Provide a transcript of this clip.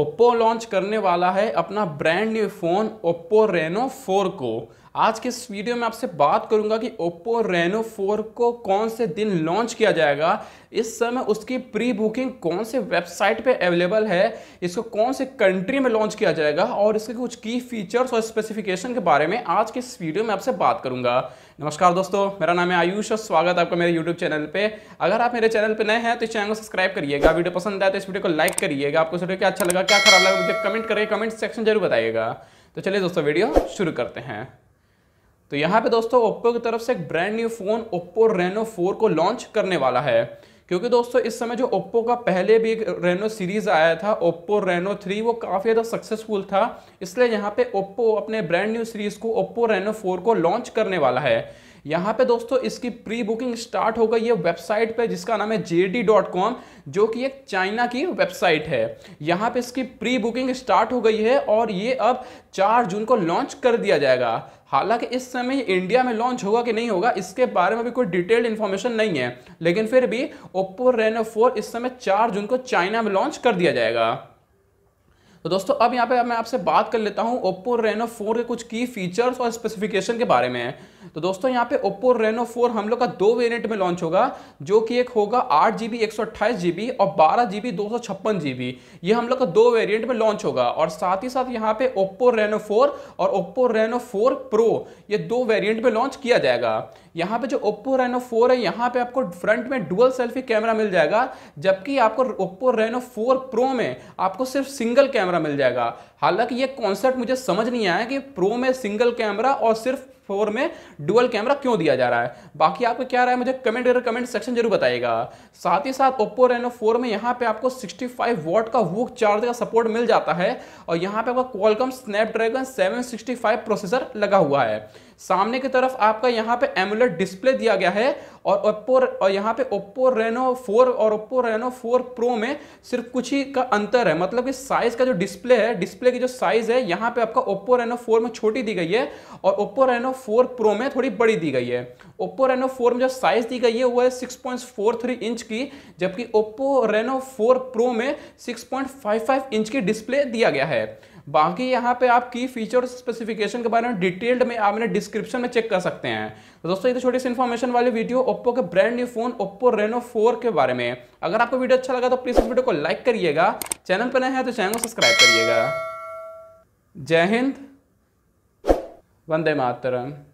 Oppo launch करने वाला है अपना brand new phone Oppo Reno four को आज के इस वीडियो में आपसे बात करूंगा कि ओप्पो रेनो 4 को कौन से दिन लॉन्च किया जाएगा इस समय उसकी प्री बुकिंग कौन से वेबसाइट पे अवेलेबल है इसको कौन से कंट्री में लॉन्च किया जाएगा और इसके कुछ की फीचर्स और स्पेसिफिकेशन के बारे में आज के इस वीडियो में आपसे बात करूंगा नमस्कार दोस्तों मेरा नाम है आयुष और स्वागत है आपका मेरे यूट्यूब चैनल पर अगर आप मेरे चैनल पर नए हैं तो इस चैनल को सब्सक्राइब करिएगा वीडियो पसंद आए तो इस वीडियो को लाइक करिएगा आपको वीडियो क्या अच्छा लगा क्या खराब लगा मुझे कमेंट करिए कमेंट सेक्शन जरूर बताइएगा तो चलिए दोस्तों वीडियो शुरू करते हैं तो यहाँ पे दोस्तों ओप्पो की तरफ से एक brand new phone Oppo Reno four को लॉन्च करने वाला है क्योंकि दोस्तों इस समय जो ओप्पो का पहले भी एक रेनो सीरीज़ आया था ओप्पो रेनो थ्री वो काफ़ी ज़्यादा सक्सेसफुल था इसलिए यहाँ पे ओप्पो अपने ब्रांड न्यू सीरीज़ को ओप्पो रेनो फोर को लॉन्च करने वाला है यहाँ पे दोस्तों इसकी प्री बुकिंग स्टार्ट हो गई है वेबसाइट पे जिसका नाम है जे जो कि एक चाइना की वेबसाइट है यहाँ पे इसकी प्री बुकिंग स्टार्ट हो गई है और ये अब चार जून को लॉन्च कर दिया जाएगा हालांकि इस समय इंडिया में लॉन्च होगा कि नहीं होगा इसके बारे में भी कोई डिटेल्ड इन्फॉर्मेशन नहीं है लेकिन फिर भी ओप्पो रेनो फोर इस समय चार जून को चाइना में लॉन्च कर दिया जाएगा तो दोस्तों अब यहाँ पे मैं आपसे बात कर लेता हूँ ओप्पो रेनो फोर के कुछ की फीचर्स और स्पेसिफिकेशन के बारे में तो दोस्तों यहाँ पे ओप्पो रेनो फोर हम लोग का दो वेरिएंट में लॉन्च होगा जो कि एक होगा आठ जी बी एक सौ अट्ठाईस जी और बारह जी बी दो सौ छप्पन जी ये हम लोग का दो वेरिएंट में लॉन्च होगा और साथ ही साथ यहाँ पे ओप्पो रेनो फोर और ओप्पो रेनो फोर प्रो ये दो वेरियंट में लॉन्च किया जाएगा यहाँ पे जो ओप्पो रेनो फोर है यहाँ पे आपको फ्रंट में डुअल सेल्फी कैमरा मिल जाएगा जबकि आपको ओप्पो रेनो फोर प्रो में आपको सिर्फ सिंगल कैमरा कैमरा मिल जाएगा हालांकि ये कॉन्सेप्ट मुझे समझ नहीं आया कि प्रो में सिंगल कैमरा और सिर्फ फोर में डुअल कैमरा क्यों दिया जा रहा है बाकी आपको क्या रहा है मुझे कमेंट कर कमेंट सेक्शन जरूर बताएगा साथ ही साथ ओप्पो रेनो फोर में यहाँ पे आपको 65 फाइव वॉट का वो चार्ज का सपोर्ट मिल जाता है और यहाँ पे आपका क्वालकम स्नैपड्रैगन 765 प्रोसेसर लगा हुआ है सामने की तरफ आपका यहाँ पे एमुलर डिस्प्ले दिया गया है और ओप्पो और यहाँ पे ओप्पो रेनो फोर और ओप्पो रेनो फोर प्रो में सिर्फ कुछ ही का अंतर है मतलब कि साइज का जो डिस्प्ले है डिस्प्ले की जो साइज है यहाँ पे आपका ओप्पो रेनो फोर में छोटी दी गई है और ओप्पो रेनो फोर प्रो में थोड़ी बड़ी दी गई है ओप्पो रेनो फोर में जो साइज दी गई है वो है 6.43 इंच की जबकि ओप्पो रेनो फोर प्रो में 6.55 इंच की डिस्प्ले दिया गया है बाकी यहाँ पे आप की फीचर स्पेसिफिकेशन के बारे में डिटेल्ड में आप डिस्क्रिप्शन में चेक कर सकते हैं तो दोस्तों ये तो छोटी सी इन्फॉर्मेशन वाली वीडियो ओप्पो के brand new phone Oppo Reno four के बारे में अगर आपको वीडियो अच्छा लगा तो प्लीज़ इस वीडियो को लाइक करिएगा चैनल पर नए हैं तो चैनल को सब्सक्राइब करिएगा जय हिंद वंदे मातरम